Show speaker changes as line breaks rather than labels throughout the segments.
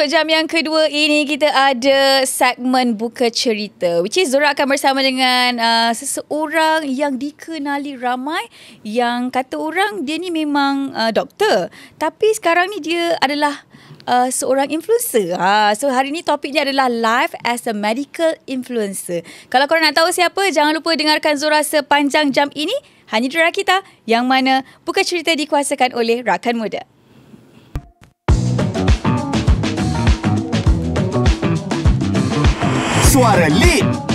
untuk jam yang kedua ini kita ada segmen buka cerita which is Zora akan bersama dengan uh, seseorang yang dikenali ramai yang kata orang dia ni memang uh, doktor tapi sekarang ni dia adalah Uh, seorang influencer. Ha. So hari ni topiknya adalah life as a medical influencer. Kalau korang nak tahu siapa, jangan lupa dengarkan Zora sepanjang jam ini. Hanya di Rakita yang mana buka cerita dikuasakan oleh Rakan Muda.
suara lead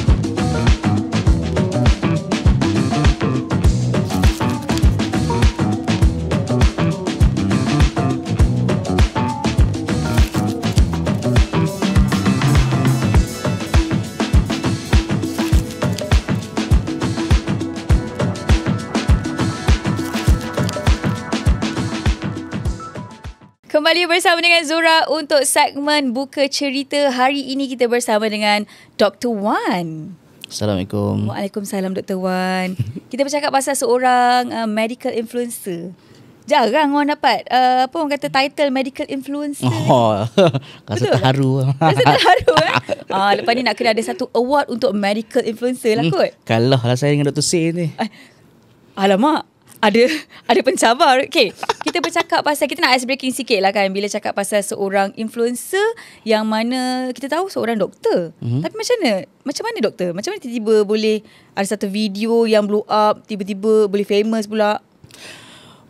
hadir bersama dengan Zura untuk segmen buka cerita hari ini kita bersama dengan Dr. Wan.
Assalamualaikum.
Waalaikumsalam Dr. Wan. kita bercakap pasal seorang uh, medical influencer. Jarang orang dapat uh, apa orang kata title medical influencer.
Oh, rasa Betul? terharu. Rasa
terharu eh. Uh, lepas ni nak kena ada satu award untuk medical influencer lah hmm, kot.
Kalahlah saya dengan Dr. Sin ni. Eh,
alamak ada ada pencabar. Okay, kita bercakap pasal, kita nak ice breaking sikit lah kan bila cakap pasal seorang influencer yang mana kita tahu seorang doktor. Mm-hmm. Tapi macam mana? Macam mana doktor? Macam mana tiba-tiba boleh ada satu video yang blow up, tiba-tiba boleh famous pula?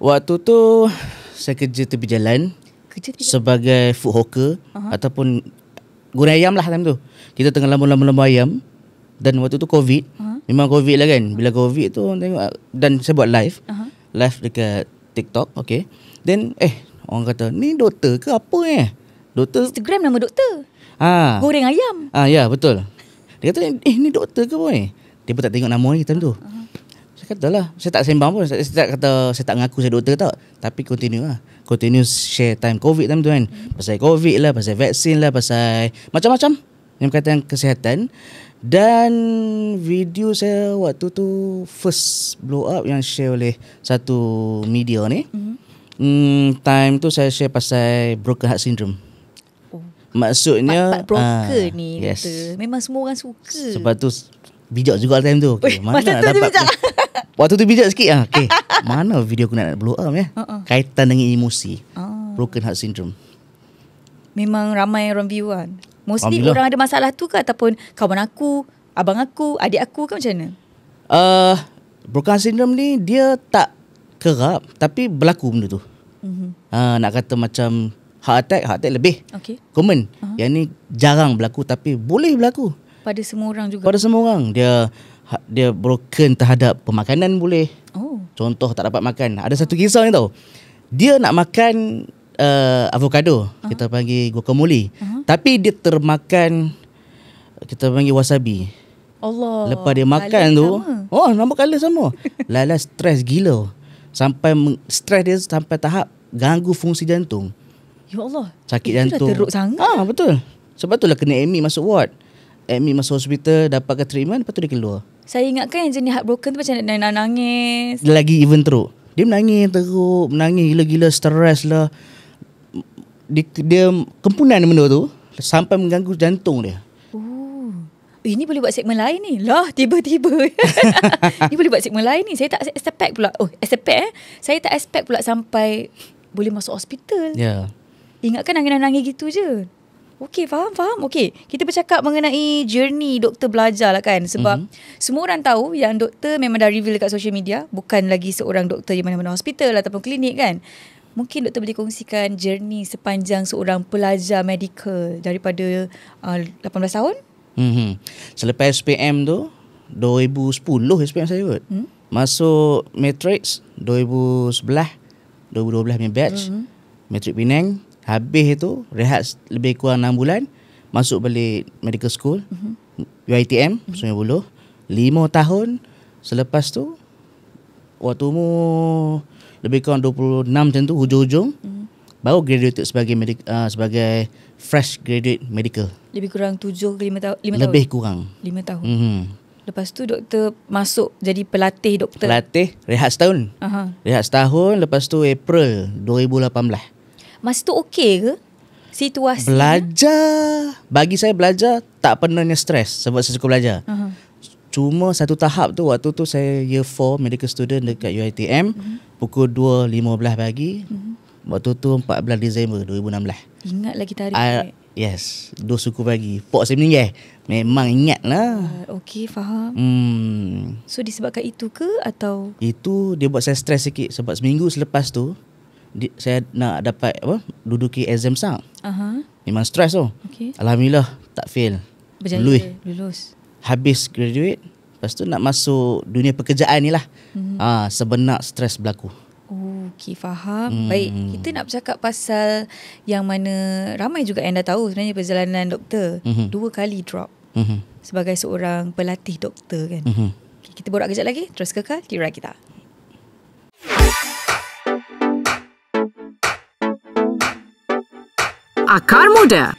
Waktu tu saya kerja tepi jalan, kerja tepi sebagai food hawker uh-huh. ataupun guna ayam lah time tu. Kita tengah lambung-lambung ayam dan waktu tu covid. Uh-huh. Memang covid lah kan. Bila covid tu tengok dan saya buat live. Uh-huh live dekat TikTok, okay. Then, eh, orang kata, ni doktor ke apa ni? Eh? Doktor. Instagram nama doktor. Ha. Goreng ayam. Ah ha, ya, betul. Dia kata, eh, ni doktor ke apa ni? Dia pun tak tengok nama ni, time tu. Uh-huh. Saya kata lah, saya tak sembang pun. Saya, tak kata, saya tak ngaku saya doktor tak. Tapi continue lah. Continue share time COVID time tu kan. Hmm. Pasal COVID lah, pasal vaksin lah, pasal macam-macam. Yang berkaitan kesihatan. Dan video saya waktu tu first blow up yang share oleh satu media ni. Mm-hmm. Mm, time tu saya share pasal broken heart syndrome. Oh. Maksudnya part, part broker uh, ni yes. kata.
Memang semua orang suka. Sebab
tu bijak juga time tu. Okay, Uy, mana masa nak tu dapat bijak. Waktu tu bijak sikit ah. Okay. mana video aku nak blow up ya? Uh-uh. Kaitan dengan emosi. Uh. Broken heart syndrome.
Memang ramai orang view kan? Mostly orang ada masalah tu ke ataupun kawan aku, abang aku, adik aku ke macam mana?
Uh, Broken syndrome ni dia tak kerap tapi berlaku benda tu. Mm-hmm. Uh, nak kata macam heart attack, heart attack lebih. Okay. Common. Uh-huh. Yang ni jarang berlaku tapi boleh berlaku.
Pada semua orang juga? Pada
semua orang. Dia ha, dia broken terhadap pemakanan boleh. Oh. Contoh tak dapat makan. Ada satu kisah ni tau. Dia nak makan uh, avocado uh-huh. kita panggil guacamole uh-huh. tapi dia termakan kita panggil wasabi Allah lepas dia makan tu sama. oh nama kala sama lala stres gila sampai stres dia sampai tahap ganggu fungsi jantung ya Allah sakit Itulah jantung teruk sangat ah betul sebab tu lah kena admit masuk ward admit masuk hospital dapatkan treatment lepas tu dia keluar
saya ingatkan yang jenis heartbroken tu macam nak nangis
lagi even teruk dia menangis teruk menangis gila-gila stres lah dia, dia kempunan benda tu sampai mengganggu jantung dia.
Oh. Eh, ini boleh buat segmen lain ni. Lah, tiba-tiba. ini boleh buat segmen lain ni. Saya tak expect pula. Oh, expect eh. Saya tak expect pula sampai boleh masuk hospital. Ya. Yeah. Ingatkan nangis-nangis gitu je. Okey, faham, faham. Okey, kita bercakap mengenai journey doktor belajar lah kan. Sebab mm-hmm. semua orang tahu yang doktor memang dah reveal dekat social media. Bukan lagi seorang doktor di mana-mana hospital ataupun klinik kan mungkin doktor boleh kongsikan journey sepanjang seorang pelajar medical daripada uh, 18 tahun?
Mm-hmm. Selepas SPM tu, 2010 SPM saya kot. Hmm? Masuk Matrix 2011, 2012 punya batch. Mm-hmm. Matrix Penang. Habis tu, rehat lebih kurang 6 bulan. Masuk balik medical school. Mm-hmm. UITM, mm-hmm. 90. 5 tahun selepas tu, waktu umur lebih kurang 26 macam tu hujung-hujung mm. baru graduate sebagai medik, uh, ah, sebagai fresh graduate medical.
Lebih kurang 7 ke 5 tahun lebih kurang 5 tahun. Mm-hmm. Lepas tu doktor masuk jadi pelatih doktor. Pelatih
rehat setahun. Uh-huh. Rehat setahun lepas tu April 2018.
Masa tu okey ke? Situasi Belajar
Bagi saya belajar Tak pernahnya stres Sebab saya suka belajar uh-huh. Cuma satu tahap tu Waktu tu saya year 4 Medical student dekat UITM uh-huh. Mhm pukul 2.15 pagi. Mm-hmm. Waktu tu 14 Disember 2016. Ingat lagi tarikh. Uh, yes, dua suku pagi. Pok saya meninggal. Memang ingat lah.
Uh, ah, okay, faham.
Hmm.
So disebabkan itu ke atau?
Itu dia buat saya stres sikit. Sebab seminggu selepas tu, di, saya nak dapat apa, duduki exam sang. Uh-huh. Memang stres tu. Okay. Alhamdulillah, tak fail. Berjaya, lulus. Habis graduate, Lepas tu nak masuk dunia pekerjaan ni lah. Mm-hmm. Ha, sebenar stres berlaku.
Okey, faham. Hmm. Baik, kita nak bercakap pasal yang mana ramai juga yang dah tahu sebenarnya perjalanan doktor. hmm Dua kali drop hmm sebagai seorang pelatih doktor kan. hmm Okay, kita borak kejap lagi. Terus kekal di Rai Kita.
Akar Muda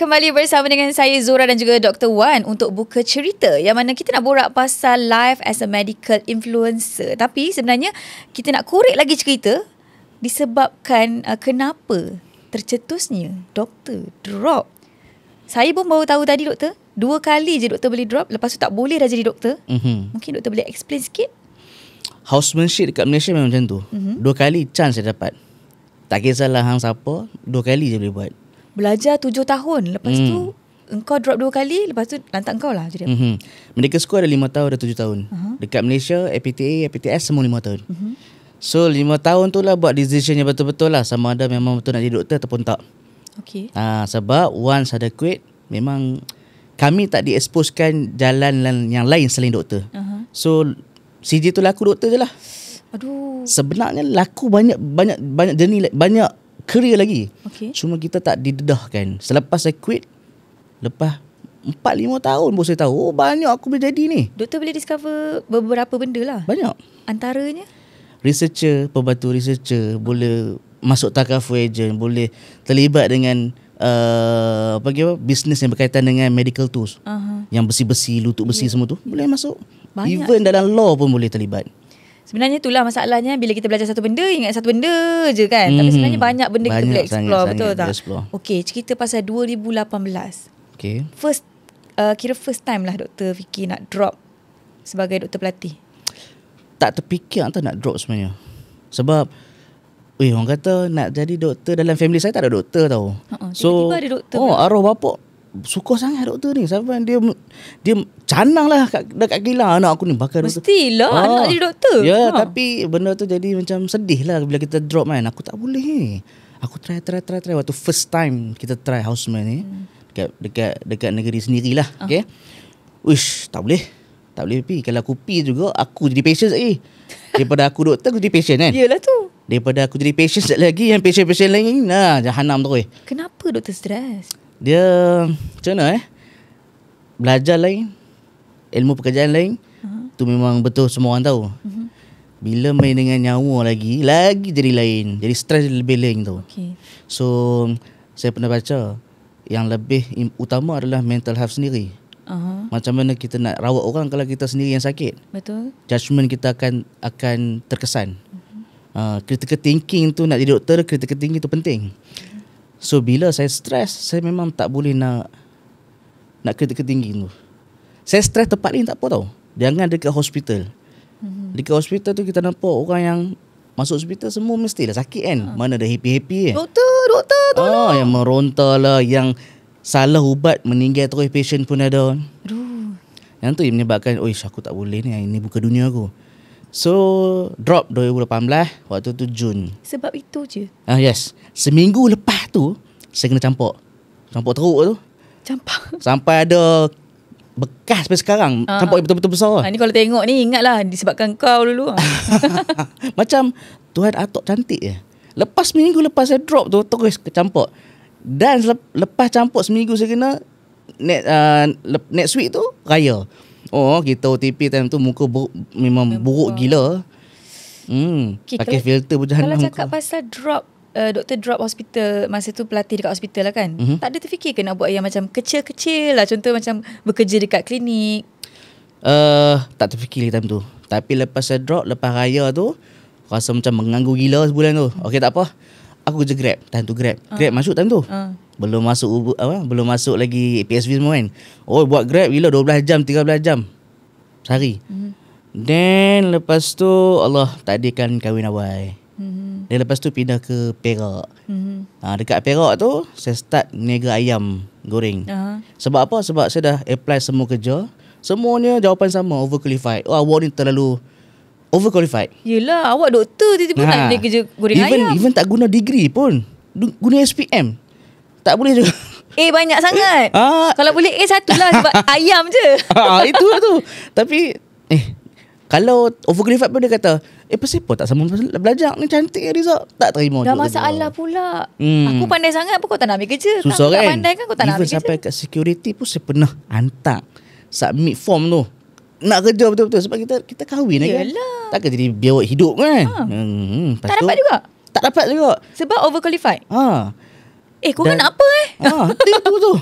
kembali bersama dengan saya Zura dan juga Dr. Wan untuk buka cerita yang mana kita nak borak pasal life as a medical influencer. Tapi sebenarnya kita nak korek lagi cerita disebabkan uh, kenapa tercetusnya doktor drop. Saya pun baru tahu tadi doktor, dua kali je doktor boleh drop, lepas tu tak boleh dah jadi doktor. Mm-hmm. Mungkin doktor boleh explain sikit.
Housemanship dekat Malaysia memang macam tu. Mm-hmm. Dua kali chance saya dapat. Tak kisahlah hang siapa, dua kali je boleh buat
belajar tujuh tahun lepas hmm. tu engkau drop dua kali lepas tu lantak engkau lah jadi mm-hmm.
medical school ada lima tahun ada tujuh tahun uh-huh. dekat Malaysia APTA APTS semua lima tahun uh-huh. so lima tahun tu lah buat decision yang betul-betul lah sama ada memang betul nak jadi doktor ataupun tak okay. ha, sebab once ada quit memang kami tak dieksposkan jalan yang lain selain doktor uh-huh. so CJ tu laku doktor je lah Aduh. Sebenarnya laku banyak banyak banyak jenis banyak career lagi. Okay. Cuma kita tak didedahkan. Selepas saya quit, lepas 4-5 tahun baru saya tahu, oh banyak aku boleh jadi ni. Doktor boleh discover beberapa benda lah. Banyak. Antaranya? Researcher, pembantu researcher, boleh masuk takaful agent, boleh terlibat dengan uh, apa kira, bisnes yang berkaitan dengan medical tools. Uh-huh. Yang besi-besi, lutut besi yeah. semua tu. Boleh masuk. Banyak Even sih. dalam law pun boleh terlibat.
Sebenarnya itulah masalahnya bila kita belajar satu benda ingat satu benda je kan. hmm Tapi sebenarnya banyak benda banyak kita boleh sangat, explore sangat betul sangat tak? Explore. Okay cerita pasal 2018. Okay. First uh, kira first time lah doktor fikir nak drop sebagai doktor pelatih.
Tak terfikir tak nak drop sebenarnya. Sebab Eh orang kata nak jadi doktor dalam family saya tak ada doktor tau. Uh-uh, tiba-tiba so, ada doktor. Oh, arwah bapak Suka sangat doktor ni Sampai dia Dia canang lah kat, Dekat gila anak aku ni Bakar Mestilah doktor. Ha. Anak ha. jadi doktor Ya ha. tapi Benda tu jadi macam Sedih lah Bila kita drop kan Aku tak boleh Aku try try try try Waktu first time Kita try houseman ni hmm. dekat, dekat Dekat negeri lah. ha. Okay Wish Tak boleh Tak boleh pergi Kalau aku pergi juga Aku jadi patient lagi Daripada aku doktor Aku jadi patient kan Yelah tu Daripada aku jadi patient lagi Yang patient-patient lagi Nah Jahanam tu eh.
Kenapa doktor stress
dia macam mana eh belajar lain ilmu pekerjaan lain uh-huh. tu memang betul semua orang tahu uh-huh. bila main dengan nyawa lagi lagi jadi lain jadi stres lebih lain tu okay. so saya pernah baca yang lebih utama adalah mental health sendiri uh-huh. macam mana kita nak rawat orang kalau kita sendiri yang sakit betul judgement kita akan akan terkesan uh-huh. uh, critical thinking tu nak jadi doktor critical thinking tu penting So bila saya stres, saya memang tak boleh nak nak kereta tinggi tu. Saya stres tempat ni tak apa tau. Jangan dekat hospital. Mm-hmm. Dekat hospital tu kita nampak orang yang masuk hospital semua mestilah sakit kan. Ha. Mana ada happy-happy eh. Doktor, doktor tolong. Ah, yang meronta lah, yang salah ubat meninggal terus patient pun ada.
Aduh.
Yang tu yang menyebabkan, oi aku tak boleh ni, ini bukan dunia aku. So drop 2018 waktu tu Jun.
Sebab itu je.
Ah yes. Seminggu lepas tu saya kena campak. Campak teruk tu. Campak. Sampai ada bekas sampai sekarang. uh ah, Campak ah. betul-betul besar. Ha,
ni kalau tengok ni ingatlah disebabkan kau dulu.
Macam Tuhan atok cantik je. Lepas seminggu lepas saya drop tu terus kecampak. Dan lepas campak seminggu saya kena next, uh, next week tu raya. Oh kita OTP time tu muka buruk, memang buruk gila. Hmm, okay, pakai kalau, filter pun jangan Kalau cakap muka.
pasal drop uh, doktor drop hospital masa tu pelatih dekat hospital lah kan mm-hmm. tak ada terfikir ke nak buat yang macam kecil-kecil lah contoh macam bekerja dekat klinik
uh, tak terfikir time tu tapi lepas saya drop lepas raya tu rasa macam mengganggu gila sebulan tu okey tak apa aku kerja grab time tu grab uh. grab masuk time tu uh. belum masuk apa belum masuk lagi PSV semua kan oh buat grab gila 12 jam 13 jam sehari mm-hmm. Then lepas tu Allah takdirkan kahwin awal. Mm-hmm. Dan lepas tu pindah ke Perak. Mm-hmm. Ha, dekat Perak tu, saya start nega ayam goreng. Uh-huh. Sebab apa? Sebab saya dah apply semua kerja. Semuanya jawapan sama, overqualified. Oh, awak ni terlalu overqualified.
Yelah, awak doktor tiba-tiba ha. nak niaga ah. kerja goreng even, ayam. Even
tak guna degree pun. Guna SPM. Tak boleh juga. A
eh, banyak sangat. Ha. Kalau boleh A satu lah sebab ayam je. Ha, itulah
tu. Tapi, eh, kalau over pun dia kata Eh pasal tak sama belajar ni cantik ya Rizal Tak terima Dah masalah pula hmm. Aku pandai
sangat pun kau tak nak ambil kerja Susah tak, kan Tak kan kau tak nak ambil sampai
kerja Sampai kat security pun saya pernah hantar Submit form tu nak kerja betul-betul Sebab kita kita kahwin Yalah. Kan? lagi Takkan jadi biawak hidup kan ha. hmm, hmm, hmm. Tak tu, dapat juga Tak dapat juga Sebab overqualified ha.
Eh kau kan apa
eh ha, Itu tu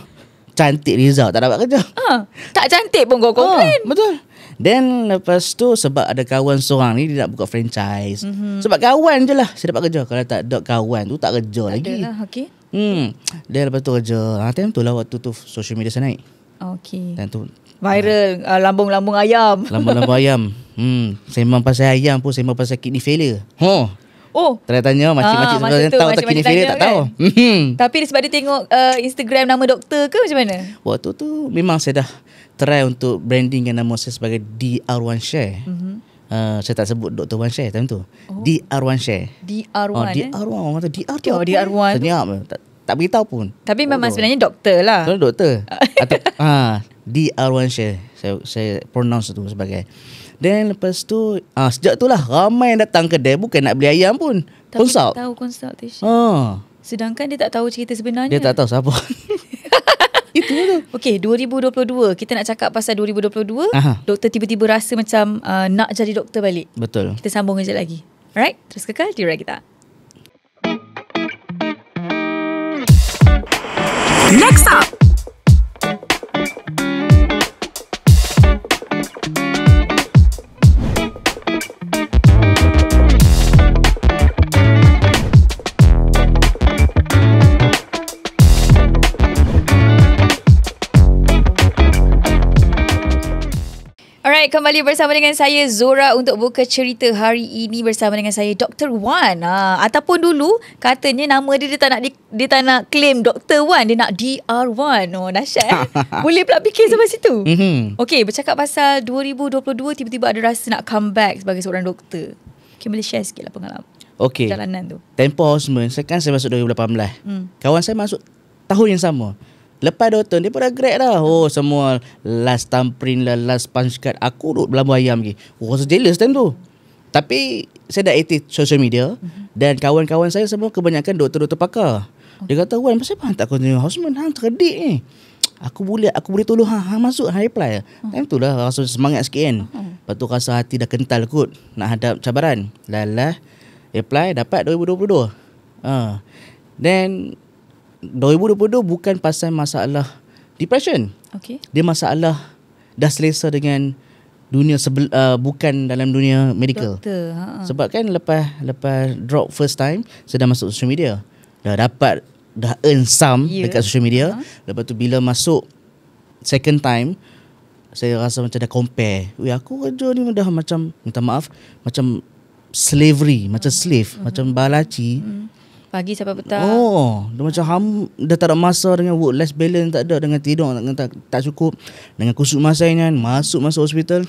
Cantik result tak dapat kerja ha.
Tak cantik pun kau ha, komplain ha, Betul
Then lepas tu sebab ada kawan seorang ni dia nak buka franchise. Mm-hmm. Sebab kawan je lah saya dapat kerja. Kalau tak ada kawan tu tak kerja tak lagi. Adalah, okay. Hmm. Dia lepas tu kerja. Ha, time tu lah waktu tu social media saya naik. Okay. Time tu.
Viral. Ha. lambung-lambung ayam. Lambung-lambung
ayam. Hmm. Saya Sembang pasal ayam pun saya sembang pasal kidney failure. Huh. Oh. Tanya tanya macam-macam sebab yang tahu tak kini tak tahu. Kan? Hmm.
Tapi sebab dia tengok uh, Instagram nama doktor ke macam mana?
Waktu tu memang saya dah try untuk brandingkan nama saya sebagai DR One Share. Mhm. Uh, saya tak sebut Dr. Wan Share time tu. Oh. DR One Share. DR One. Oh, DR One. Eh? Orang DR tu. Oh, DR One. Senyap. Tak, tak beritahu pun.
Tapi oh, memang oh. sebenarnya doktor lah. Sebenarnya
doktor. Atau, uh, ha, DR One Share. Saya, saya pronounce tu sebagai. Then lepas tu, uh, sejak tu lah ramai yang datang kedai bukan nak beli ayam pun. Tapi consult. Tapi
tahu consultation. Ha. Uh. Sedangkan dia tak tahu cerita sebenarnya. Dia tak tahu siapa. Itu tu. Okey, 2022. Kita nak cakap pasal 2022. Aha. Doktor tiba-tiba rasa macam uh, nak jadi doktor balik.
Betul. Kita
sambung aja lagi. Alright, terus kekal di Rakita. Next up, Alright, kembali bersama dengan saya Zora untuk buka cerita hari ini bersama dengan saya Dr. Wan. Ha, ataupun dulu katanya nama dia dia tak nak di, dia tak nak claim Dr. Wan, dia nak DR Wan. Oh, dahsyat. Eh? Boleh pula fikir sampai situ. Mm-hmm. Okay, bercakap pasal 2022 tiba-tiba ada rasa nak comeback sebagai seorang doktor. Okay, boleh share sikitlah pengalaman. Okay. perjalanan tu.
Tempoh Osman, saya kan saya masuk 2018. Mm. Kawan saya masuk tahun yang sama. Lepas 2 tahun, dia pun dah grad dah. Oh, semua last thumbprint lah, last punch card. Aku duduk belambu ayam lagi. Oh, so jealous time tu. Tapi, saya dah active social media. Mm-hmm. Dan kawan-kawan saya semua kebanyakan doktor-doktor pakar. Oh. Dia kata, Wan, kenapa saya tak continue houseman? Hang terdik ni. Aku boleh aku boleh tolong hang, hang masuk, hang reply. Oh. Time tu lah, rasa semangat sikit kan. Oh. Lepas tu rasa hati dah kental kot. Nak hadap cabaran. Lah lah, reply dapat 2022. Ha. Uh. Then, 2022 bukan pasal masalah depression. Okay. Dia masalah dah selesa dengan dunia sebel, uh, bukan dalam dunia medical. Doktor. Ha. Sebab kan lepas lepas drop first time, saya dah masuk social media. Dah dapat dah earn some yeah. dekat social media. Ha. Lepas tu bila masuk second time, saya rasa macam dah compare. Weh aku kerja ni dah macam minta maaf, macam slavery, macam hmm. slave, uh-huh. macam balaci. Uh-huh.
Pagi sampai petang. Oh,
dia macam ham dah tak ada masa dengan work less balance tak ada dengan tidur tak, tak, tak cukup dengan kusut masa ni kan masuk masuk hospital.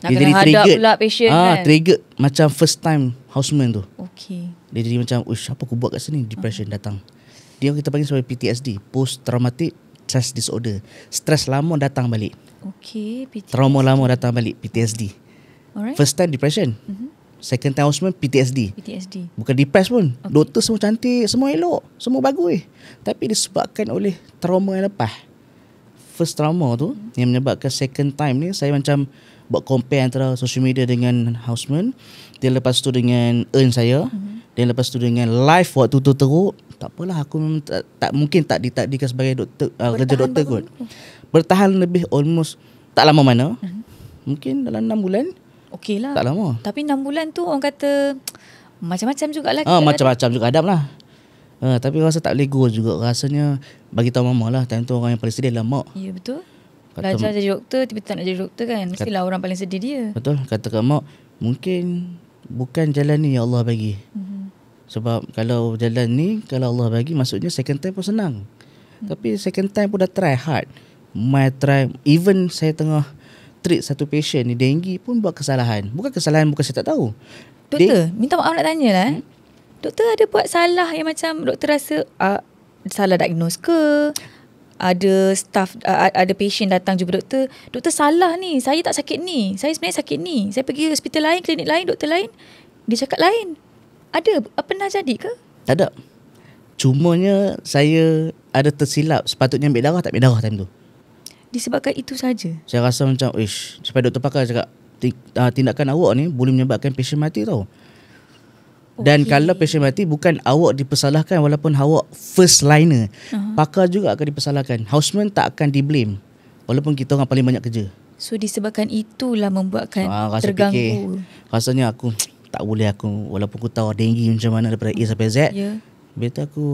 Nak dia jadi trigger pula patient ah, kan. trigger macam first time houseman tu. Okay. Dia jadi macam, "Ush, apa aku buat kat sini? Depression ah. datang." Dia kita panggil sebagai PTSD, post traumatic stress disorder. Stress lama datang balik.
Okay. PTSD. Trauma
lama datang balik, PTSD. Alright. First time depression. Mm-hmm second time announcement PTSD. PTSD. Bukan depressed pun. Okay. Doktor semua cantik, semua elok, semua bagus. Eh. Tapi disebabkan oleh trauma yang lepas. First trauma tu hmm. yang menyebabkan second time ni saya macam buat compare antara social media dengan Houseman. Dia lepas tu dengan earn saya. Hmm. Dia hmm. lepas tu dengan life waktu tu teruk. Tak apalah aku memang tak, tak mungkin tak ditakdirkan sebagai doktor, uh, kerja doktor kot. Bertahan lebih almost tak lama mana. Hmm. Mungkin dalam 6 bulan.
Okey lah. Tak lama. Tapi 6 bulan tu orang kata macam-macam jugalah. Ha, macam-macam
juga Adam lah. Ha, tapi rasa tak boleh juga. Rasanya bagi tahu mama lah. Time tu orang yang paling sedih adalah mak.
Ya betul. Kata, Belajar jadi doktor tapi tak nak jadi doktor kan. Mestilah kata, orang paling sedih dia.
Betul. Kata kat mak mungkin bukan jalan ni yang Allah bagi. Mm-hmm. Sebab kalau jalan ni kalau Allah bagi maksudnya second time pun senang. Mm-hmm. Tapi second time pun dah try hard. My try even saya tengah treat satu patient ni dengue pun buat kesalahan. Bukan kesalahan bukan saya tak tahu. Doktor, De- minta maaf nak tanya lah. Eh. Hmm? Doktor ada buat salah yang macam doktor rasa
uh, salah diagnose ke? Ada staff uh, ada patient datang jumpa doktor, doktor salah ni. Saya tak sakit ni. Saya sebenarnya sakit ni. Saya pergi hospital lain, klinik lain, doktor lain dia cakap lain. Ada uh, pernah jadi ke?
Tak ada. Cumanya saya ada tersilap sepatutnya ambil darah tak ambil darah time tu
disebabkan itu saja.
Saya rasa macam ish, sampai doktor pakar cakap ah, tindakan awak ni boleh menyebabkan pasien mati tau. Oh, Dan okay. kalau pasien mati bukan awak dipersalahkan walaupun awak first liner. Uh-huh. Pakar juga akan dipersalahkan. Houseman tak akan di walaupun kita orang paling banyak kerja.
So disebabkan itulah membuatkan ah, rasa terganggu. Fikir,
rasanya aku tak boleh aku walaupun aku tahu denggi macam mana daripada A sampai Z. Yeah. Betul aku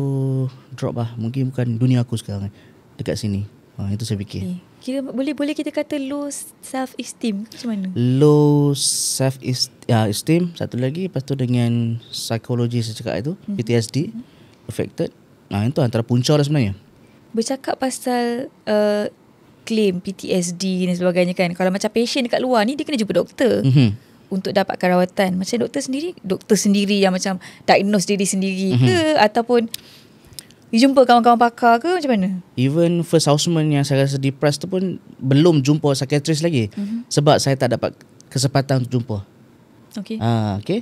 drop lah. Mungkin bukan dunia aku sekarang dekat sini. Ah, itu saya fikir. Okay
kira boleh boleh kita kata low self esteem macam mana
low self ya, esteem satu lagi lepas tu dengan psikologi saya itu mm-hmm. PTSD mm-hmm. affected nah itu antara punca lah sebenarnya
bercakap pasal uh, claim PTSD dan sebagainya kan kalau macam patient dekat luar ni dia kena jumpa doktor mm-hmm. untuk dapatkan rawatan macam doktor sendiri doktor sendiri yang macam diagnose diri sendiri mm-hmm. ke mhm. ataupun You jumpa kawan-kawan pakar ke macam mana?
Even first houseman yang saya rasa depressed tu pun belum jumpa psikiatris lagi. Mm-hmm. Sebab saya tak dapat kesempatan untuk jumpa. Okay. Ha, ah, okay.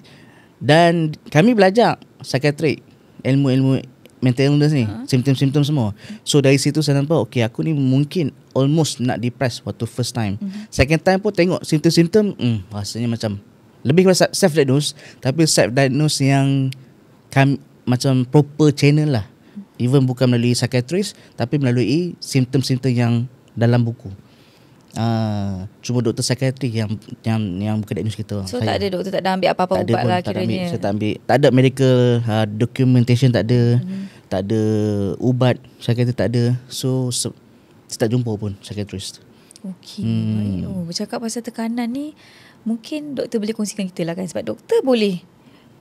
Dan kami belajar psikiatrik, ilmu-ilmu mental illness ni, ah. simptom-simptom semua. So dari situ saya nampak, okay aku ni mungkin almost nak depressed waktu first time. Mm-hmm. Second time pun tengok simptom-simptom, hmm, rasanya macam lebih kepada self-diagnose. Tapi self-diagnose yang kami, macam proper channel lah even bukan melalui psychiatrist tapi melalui simptom-simptom yang dalam buku. Uh, cuma doktor psikiatri yang yang yang bukan diagnosis kita. So saya. tak ada doktor
tak ada ambil apa-apa ubat lah kiranya. Tak
ada lah tak Tak ada medical uh, documentation tak ada. hmm Tak ada ubat, psikiatri tak ada. So saya tak jumpa pun psikiatris. Okey. Hmm. Oh,
bercakap pasal tekanan ni mungkin doktor boleh kongsikan kita lah kan sebab doktor boleh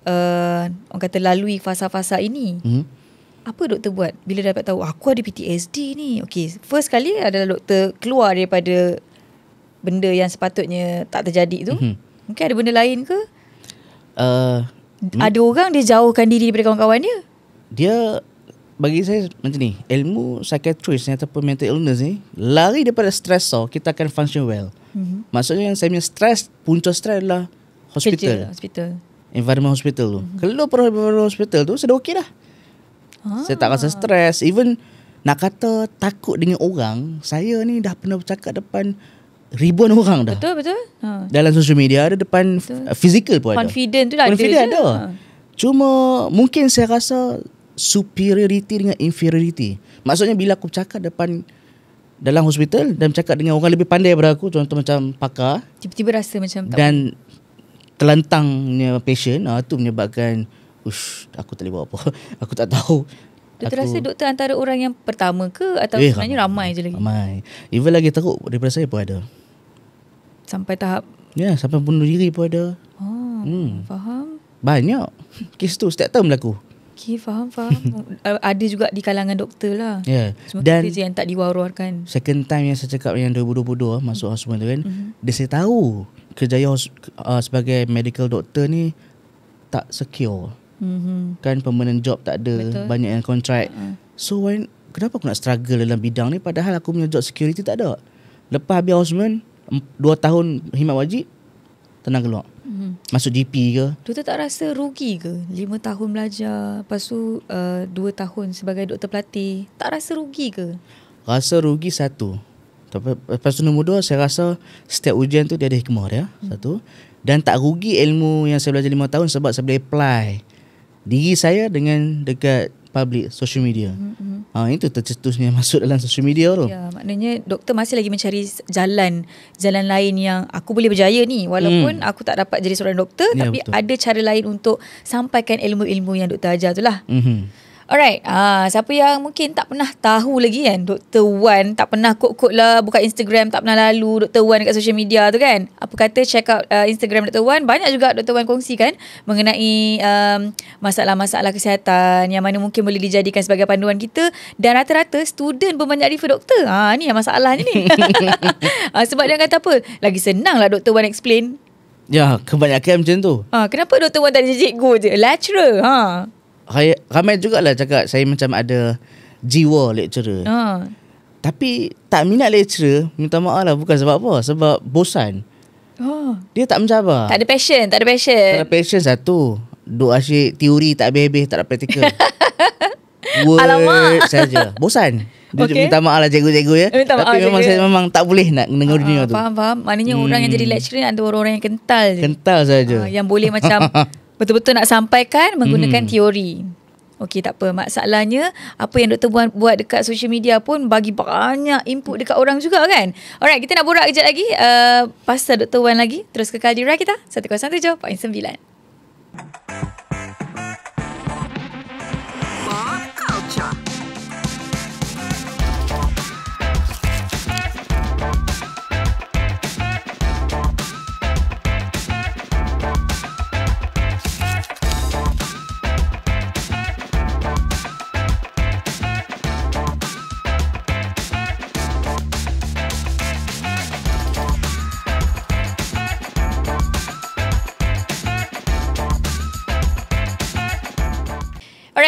uh, orang kata lalui fasa-fasa ini. Mhm apa doktor buat bila dapat tahu aku ada PTSD ni? Okay, first kali adalah doktor keluar daripada benda yang sepatutnya tak terjadi tu. Mm-hmm. Mungkin ada benda lain ke?
Uh, ada
m- orang dia jauhkan diri daripada kawan-kawan dia?
Dia, bagi saya macam ni, ilmu psychiatrist ni ataupun mental illness ni, lari daripada stress stressor, kita akan function well. Mm-hmm. Maksudnya yang saya punya stress, punca stress adalah hospital. Kerja, hospital. Environment hospital tu. Mm-hmm. Kalau perlu environment hospital tu, sudah okey dah. Ha. Saya tak rasa stres. Even nak kata takut dengan orang, saya ni dah pernah bercakap depan ribuan orang dah. Betul,
betul. Ha.
Dalam social media ada, depan betul. physical pun
Confident ada. Confident tu lah Confident ada. ada. Lah. Ha.
Cuma mungkin saya rasa superiority dengan inferiority. Maksudnya bila aku bercakap depan dalam hospital dan bercakap dengan orang lebih pandai daripada aku, contoh macam pakar.
Tiba-tiba rasa macam tak Dan
terlentangnya patient, ah, menyebabkan... Ush, aku tak boleh buat apa. aku tak tahu. Doktor aku, rasa
doktor antara orang yang pertama ke atau eh, sebenarnya ramai, ramai je lagi? Ramai.
Even lagi teruk daripada saya pun ada. Sampai tahap? Ya, yeah, sampai bunuh diri pun ada. Oh, hmm. faham. Banyak. Kes tu setiap tahun berlaku.
Okay, faham, faham. ada juga di kalangan doktor lah. Ya. Yeah. Semua Dan kerja yang tak diwar
Second time yang saya cakap yang 2022 hmm. masuk hospital tu kan, hmm. dia saya tahu kerjaya uh, sebagai medical doktor ni tak secure mm-hmm. kan permanent job tak ada Betul. banyak yang contract uh-huh. so when kenapa aku nak struggle dalam bidang ni padahal aku punya job security tak ada lepas habis housemen 2 tahun khidmat wajib tenang keluar mm-hmm. masuk GP ke
tu tak rasa rugi ke Lima tahun belajar lepas tu uh, 2 tahun sebagai doktor pelatih tak rasa rugi ke
rasa rugi satu tapi lepas tu nombor dua saya rasa setiap ujian tu dia ada hikmah dia hmm satu dan tak rugi ilmu yang saya belajar lima tahun sebab saya boleh apply. hmm diri saya dengan dekat public social media. Mm-hmm. Ha, itu tercetusnya masuk dalam social media tu. Ya,
maknanya doktor masih lagi mencari jalan jalan lain yang aku boleh berjaya ni walaupun mm. aku tak dapat jadi seorang doktor ya, tapi betul. ada cara lain untuk sampaikan ilmu-ilmu yang doktor ajar tu lah.
Mm-hmm.
Alright, ah, siapa yang mungkin tak pernah tahu lagi kan Dr. Wan tak pernah kot-kot lah buka Instagram tak pernah lalu Dr. Wan dekat social media tu kan Apa kata check out uh, Instagram Dr. Wan Banyak juga Dr. Wan kongsi kan mengenai um, masalah-masalah kesihatan Yang mana mungkin boleh dijadikan sebagai panduan kita Dan rata-rata student pun banyak refer doktor ha, Ni yang masalahnya ni ah, Sebab dia kata apa, lagi senang lah Dr. Wan explain
Ya, kebanyakan macam tu.
Ha, kenapa Dr. Wan tak jadi cikgu je? Lecturer, ha?
ramai lah cakap saya macam ada jiwa lecturer. Uh. Tapi tak minat lecturer, minta maaf lah bukan sebab apa, sebab bosan. Oh. Dia tak mencabar. Tak
ada passion, tak ada passion. Tak ada
passion satu. Duk asyik teori tak habis-habis, tak ada praktikal. Alamak saja. Bosan. Dia okay. minta maaf lah cikgu-cikgu ya. Minta maaf, Tapi memang saya memang tak boleh nak dengar uh, dunia ah, tu. Faham,
faham. Maknanya hmm. orang yang jadi hmm. lecturer ada orang-orang yang kental je.
Kental saja. Uh, yang boleh macam
betul-betul nak sampaikan menggunakan hmm. teori. Okey tak apa masalahnya apa yang doktor buat buat dekat social media pun bagi banyak input dekat orang juga kan. Alright kita nak borak kejap lagi uh, pasal doktor Wan lagi terus ke di kita 107.9. Pop culture.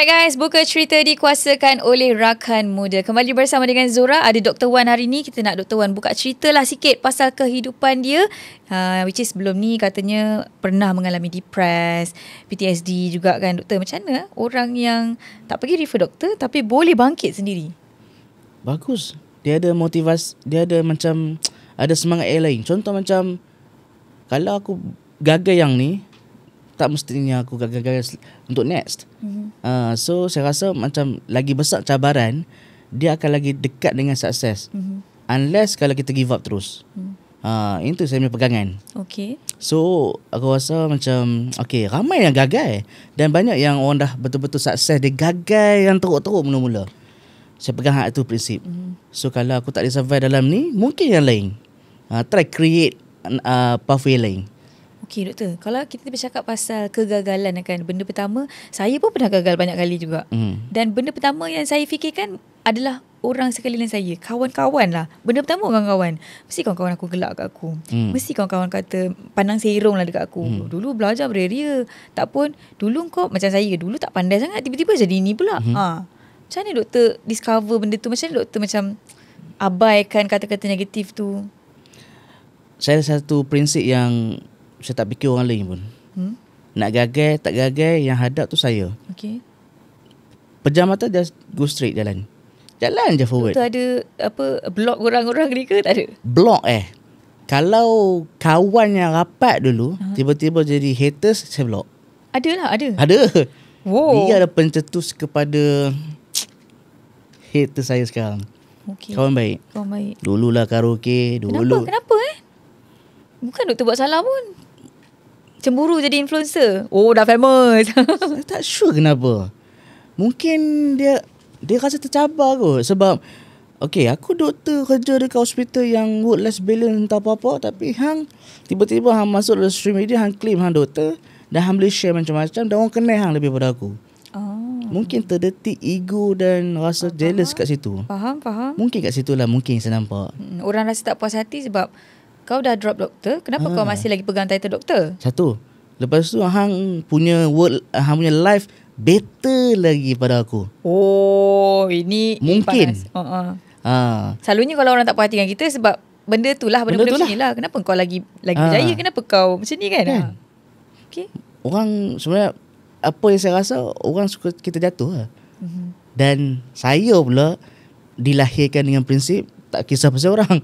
Alright guys, buka cerita dikuasakan oleh rakan muda. Kembali bersama dengan Zura, ada Dr. Wan hari ni. Kita nak Dr. Wan buka cerita lah sikit pasal kehidupan dia. Uh, which is sebelum ni katanya pernah mengalami depres, PTSD juga kan doktor. Macam mana orang yang tak pergi refer doktor tapi boleh bangkit sendiri?
Bagus. Dia ada motivasi, dia ada macam ada semangat yang lain. Contoh macam kalau aku gagal yang ni, tak mestinya aku gagal-gagal untuk next. Mm-hmm. Uh, so saya rasa macam lagi besar cabaran dia akan lagi dekat dengan sukses. Mm-hmm. Unless kalau kita give up terus. Ha mm. uh, itu saya punya pegangan. Okay. So aku rasa macam okay ramai yang gagal dan banyak yang orang dah betul-betul sukses dia gagal yang teruk-teruk mula-mula. Saya pegang hak tu prinsip. Mm-hmm. So kalau aku tak survive dalam ni mungkin yang lain. Uh, try create uh, pathway lain. mm
Okey doktor, kalau kita bercakap pasal kegagalan kan, benda pertama saya pun pernah gagal banyak kali juga. Mm. Dan benda pertama yang saya fikirkan adalah orang sekeliling saya, kawan-kawan lah. Benda pertama orang kawan mesti kawan-kawan aku gelak kat aku. Mm. Mesti kawan-kawan kata pandang serong lah dekat aku. Mm. Dulu belajar beraria, tak pun dulu kau macam saya, dulu tak pandai sangat, tiba-tiba jadi ni pula. Mm. Ha. Macam mana doktor discover benda tu? Macam mana doktor macam abaikan kata-kata negatif tu?
Saya ada satu prinsip yang saya tak fikir orang lain pun. Hmm. Nak gagal, tak gagal, yang hadap tu saya. Okey. Pejam mata dia go straight jalan. Jalan je forward. Itu
ada apa blok orang-orang ni ke tak ada?
Blok eh. Kalau kawan yang rapat dulu, uh-huh. tiba-tiba jadi haters, saya blok.
Adalah, ada. Ada.
Wow. Dia ada pencetus kepada haters saya sekarang. Okay. Kawan baik. Kawan baik. Dululah karaoke. Dulu. Kenapa?
Kenapa eh? Bukan doktor buat salah pun. Cemburu jadi influencer.
Oh dah famous. saya tak sure kenapa. Mungkin dia dia rasa tercabar kot sebab Okay, aku doktor kerja dekat hospital yang work less balance entah apa-apa tapi hang tiba-tiba hang masuk dalam stream media hang claim hang doktor dan hang boleh share macam-macam dan orang kenal hang lebih pada aku. Oh. Mungkin terdetik ego dan rasa faham. jealous kat situ.
Faham, faham. Mungkin kat
situ lah mungkin saya nampak. Hmm,
orang rasa tak puas hati sebab kau dah drop doktor, kenapa ha. kau ah. masih lagi pegang title doktor?
Satu. Lepas tu hang punya world, hang punya life better lagi pada aku.
Oh, ini mungkin. Ha. Ha. Selalunya kalau orang tak puas hati dengan kita sebab benda tu lah, benda, benda macam lah. lah. Kenapa kau lagi lagi ha. berjaya? Kenapa kau macam ni kan? kan. Ha. Okay.
Orang sebenarnya apa yang saya rasa orang suka kita jatuh lah. Mm-hmm. Dan saya pula dilahirkan dengan prinsip tak kisah pasal orang.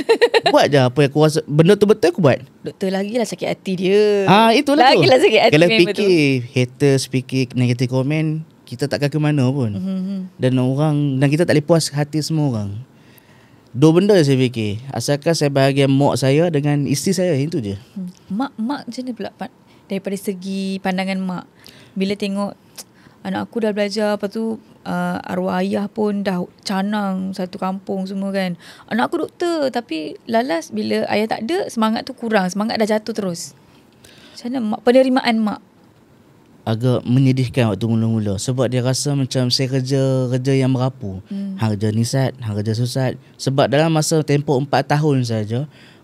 buat je apa yang aku rasa. Benda tu betul aku buat.
Doktor lagi lah sakit hati dia. Ah itulah lagi tu. Lagilah sakit hati Kalau fikir tu.
haters, fikir negatif komen, kita takkan ke mana pun. Mhm, mhm. Dan orang, dan kita tak boleh puas hati semua orang. Dua benda saya fikir. Asalkan saya bahagian mak saya dengan isteri saya. Itu je.
Hmm. Mak, mak macam mana pula? Daripada segi pandangan mak. Bila tengok anak aku dah belajar, lepas tu uh, arwah ayah pun dah canang satu kampung semua kan. Anak aku doktor tapi lalas bila ayah tak ada semangat tu kurang. Semangat dah jatuh terus. Macam mana mak, penerimaan mak?
Agak menyedihkan waktu mula-mula sebab dia rasa macam saya kerja kerja yang merapu. Hmm. Hang kerja nisat, hang susat. Sebab dalam masa tempoh 4 tahun saja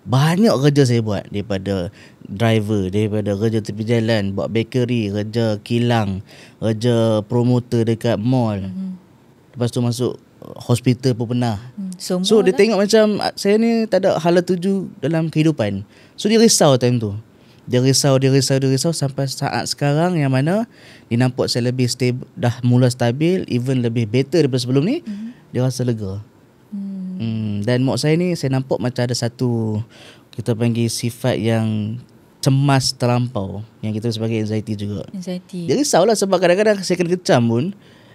banyak kerja saya buat daripada driver, daripada kerja tepi jalan, buat bakery, kerja kilang, kerja promoter dekat mall. Mm-hmm. Lepas tu masuk hospital pun pernah. Mm. So, so dia lah. tengok macam ah, saya ni tak ada hala tuju dalam kehidupan. So dia risau time tu. Dia risau, dia risau, dia risau sampai saat sekarang yang mana dia nampak saya lebih stable, dah mula stabil, even lebih better daripada sebelum ni, mm-hmm. dia rasa lega. Hmm, dan mak saya ni saya nampak macam ada satu kita panggil sifat yang cemas terlampau yang kita sebagai anxiety juga. Anxiety. Dia risaulah sebab kadang-kadang saya kena kecam pun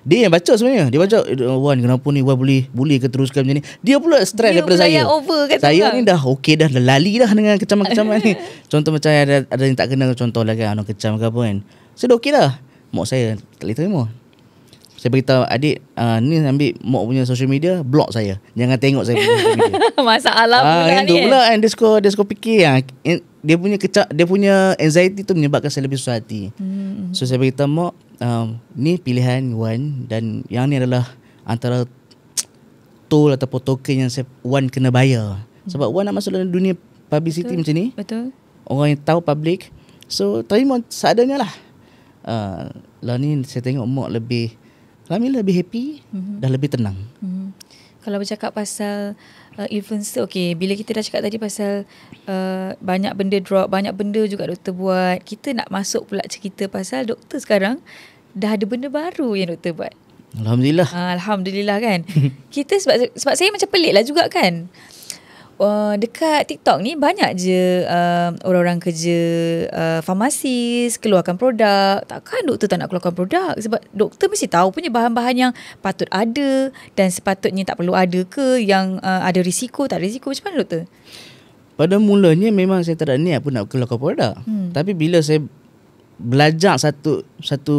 dia yang baca sebenarnya. Dia baca eh, Wan kenapa ni Wan boleh boleh ke teruskan macam ni. Dia pula stress daripada pula saya. over saya ni dah okey dah lali dah dengan kecaman-kecaman ni. Contoh macam ada ada yang tak kena contohlah kan orang kecam ke apa kan. Saya so, dah okey dah. Mak saya tak boleh terima saya beritahu adik uh, ni ambil mok punya social media block saya jangan tengok saya punya social
media masalah ah, pula ni tu pula kan
dia suka suka fikir ya. dia punya kecak dia punya anxiety tu menyebabkan saya lebih susah hati hmm so saya beritahu mok um, ni pilihan one dan yang ni adalah antara tool atau token yang saya one kena bayar sebab one nak masuk dalam dunia publicity betul. macam ni betul orang yang tahu public so terima seadanya lah uh, lah ni saya tengok mok lebih kami lebih happy mm-hmm. dan lebih tenang. Mm-hmm.
Kalau bercakap pasal uh, influencer, okay, bila kita dah cakap tadi pasal uh, banyak benda drop, banyak benda juga doktor buat, kita nak masuk pula cerita pasal doktor sekarang dah ada benda baru yang doktor buat. Alhamdulillah. Uh, Alhamdulillah kan. kita sebab sebab saya macam pelik lah juga kan uh, dekat TikTok ni banyak je uh, orang-orang kerja uh, farmasis keluarkan produk. Takkan doktor tak nak keluarkan produk sebab doktor mesti tahu punya bahan-bahan yang patut ada dan sepatutnya tak perlu ada ke yang uh, ada risiko tak ada risiko macam mana doktor?
Pada mulanya memang saya tak ada niat pun nak keluarkan produk. Hmm. Tapi bila saya belajar satu satu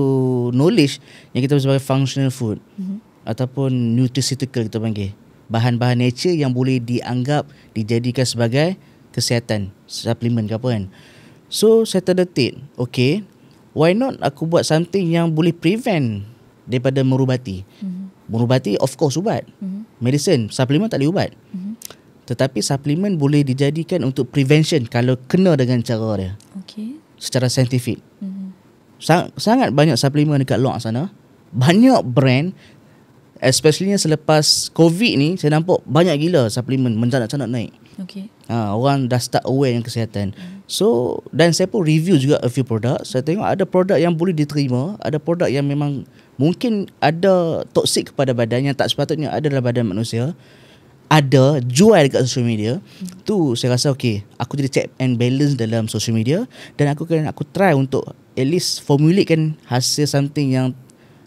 knowledge yang kita sebut sebagai functional food hmm. ataupun nutraceutical kita panggil bahan-bahan nature yang boleh dianggap dijadikan sebagai kesihatan suplemen, ke apa kan so saya terdetik okay why not aku buat something yang boleh prevent daripada merubati mm-hmm. merubati of course ubat mm-hmm. medicine Suplemen tak boleh ubat mm-hmm. tetapi suplemen boleh dijadikan untuk prevention kalau kena dengan cara dia okay. secara saintifik mm-hmm. Sang- sangat banyak suplemen dekat luar sana banyak brand Especially selepas COVID ni saya nampak banyak gila suplemen mencanak-canak naik. Okay. Ha, orang dah start aware dengan kesihatan. Hmm. So dan saya pun review juga a few product. Saya tengok ada produk yang boleh diterima, ada produk yang memang mungkin ada toksik kepada badan yang tak sepatutnya ada dalam badan manusia. Ada jual dekat social media. Hmm. Tu saya rasa okay. Aku jadi check and balance dalam social media dan aku kena aku try untuk at least formulate kan hasil something yang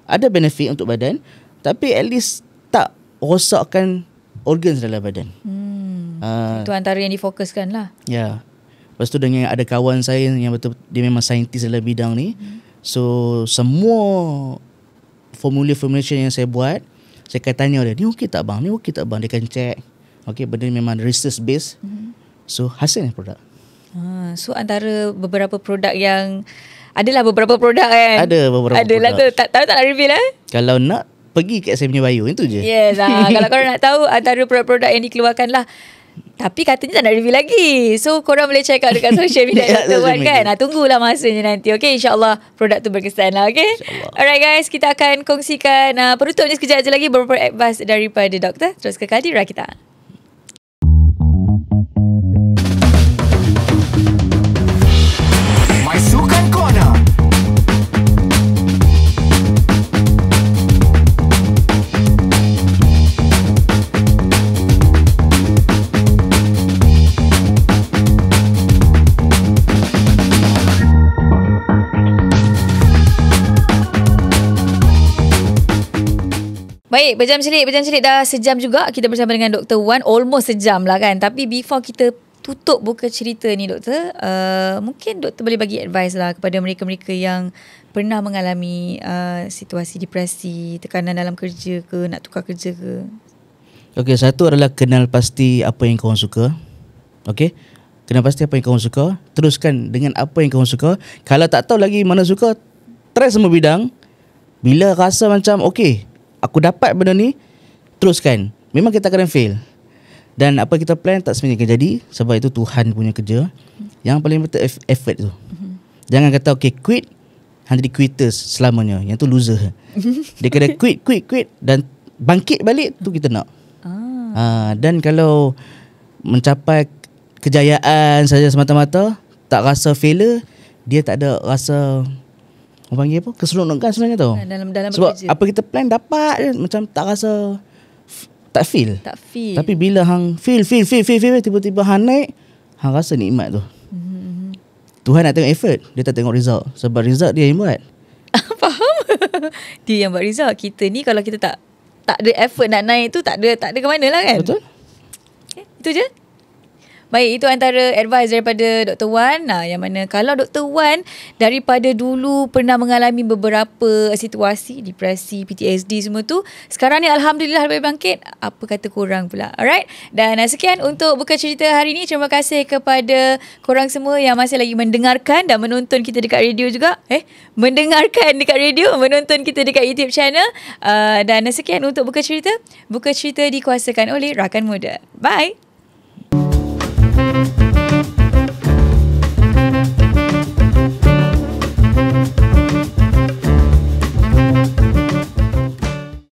ada benefit untuk badan tapi at least tak rosakkan organ dalam badan. Hmm. Ah. Itu
antara yang difokuskan lah.
Ya. Yeah. Lepas tu dengan ada kawan saya yang betul dia memang saintis dalam bidang ni. Hmm. So semua formula-formulation yang saya buat, saya akan tanya dia, ni okey tak bang? Ni okey tak bang? Dia akan check. Okey, benda ni memang research based. Hmm. So hasilnya produk.
Ha, so antara beberapa produk yang adalah beberapa produk kan? Ada beberapa adalah produk. Adalah tu. Tak, tak, tak nak reveal eh?
Kalau nak, pergi kat saya punya bio itu je yes
ah, kalau korang nak tahu antara produk-produk yang dikeluarkan lah tapi katanya tak nak review lagi So korang boleh check out Dekat social media ya, Dr. Wan kan media. Nah, Tunggulah masanya nanti Okay insyaAllah Produk tu berkesan lah Okay Alright guys Kita akan kongsikan uh, ah, Penutupnya sekejap je lagi Beberapa advice Daripada doktor Terus ke Kadi kita. Baik, berjam celik, berjam celik dah sejam juga kita bersama dengan Dr. Wan. Almost sejam lah kan. Tapi before kita tutup buka cerita ni doktor, uh, mungkin doktor boleh bagi advice lah kepada mereka-mereka yang pernah mengalami uh, situasi depresi, tekanan dalam kerja ke, nak tukar kerja ke.
Okey, satu adalah kenal pasti apa yang kau suka. Okey. Kenal pasti apa yang kau suka, teruskan dengan apa yang kau suka. Kalau tak tahu lagi mana suka, try semua bidang. Bila rasa macam okey, aku dapat benda ni teruskan memang kita akan fail dan apa kita plan tak sebenarnya akan jadi sebab itu Tuhan punya kerja yang paling penting effort tu jangan kata okay quit hang jadi quitters selamanya yang tu loser dia kena quit quit quit dan bangkit balik tu kita nak ah. Uh, dan kalau mencapai kejayaan saja semata-mata tak rasa failure dia tak ada rasa Orang panggil apa? Keseronokan sebenarnya tu. Dalam dalam Sebab bekerja. apa kita plan dapat macam tak rasa tak feel. Tak feel. Tapi bila hang feel feel feel feel, feel, feel tiba-tiba hang naik, hang rasa nikmat tu.
Mm-hmm.
Tuhan nak tengok effort, dia tak tengok result. Sebab result dia yang buat. Faham?
dia yang buat result. Kita ni kalau kita tak tak ada effort nak naik tu tak ada tak ada ke manalah kan? Betul. Okay, eh, itu je. Baik, itu antara advice daripada Dr. Wan. Nah, yang mana kalau Dr. Wan daripada dulu pernah mengalami beberapa situasi, depresi, PTSD semua tu, sekarang ni Alhamdulillah lebih bangkit, apa kata korang pula. Alright, dan sekian untuk buka cerita hari ni. Terima kasih kepada korang semua yang masih lagi mendengarkan dan menonton kita dekat radio juga. Eh, mendengarkan dekat radio, menonton kita dekat YouTube channel. Uh, dan sekian untuk buka cerita. Buka cerita dikuasakan oleh Rakan Muda. Bye.